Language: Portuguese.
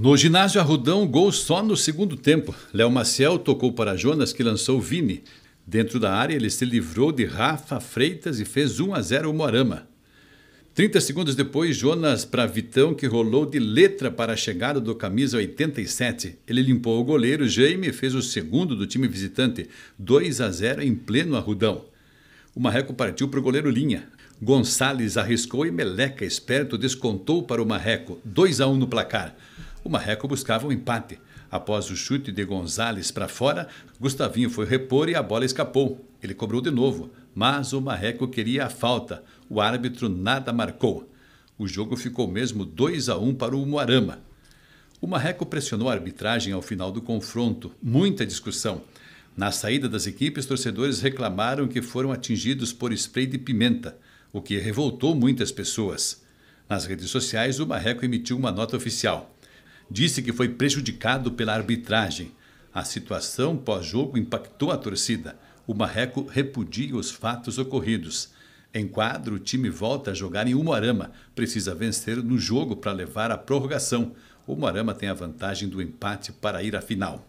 No ginásio Arrudão, gol só no segundo tempo. Léo Maciel tocou para Jonas, que lançou Vini. Dentro da área, ele se livrou de Rafa Freitas e fez 1 a 0 o Morama. 30 segundos depois, Jonas para Vitão, que rolou de letra para a chegada do camisa 87. Ele limpou o goleiro Jaime e fez o segundo do time visitante, 2 a 0 em pleno Arrudão. O Marreco partiu para o goleiro Linha. Gonçalves arriscou e Meleca, esperto, descontou para o Marreco, 2 a 1 no placar. O Marreco buscava um empate. Após o chute de Gonzalez para fora, Gustavinho foi repor e a bola escapou. Ele cobrou de novo, mas o Marreco queria a falta. O árbitro nada marcou. O jogo ficou mesmo 2 a 1 para o Moarama. O Marreco pressionou a arbitragem ao final do confronto. Muita discussão. Na saída das equipes, torcedores reclamaram que foram atingidos por spray de pimenta, o que revoltou muitas pessoas. Nas redes sociais, o Marreco emitiu uma nota oficial disse que foi prejudicado pela arbitragem. A situação pós-jogo impactou a torcida. O Marreco repudia os fatos ocorridos. Em quadro, o time volta a jogar em Umuarama. Precisa vencer no jogo para levar à prorrogação. O Umuarama tem a vantagem do empate para ir à final.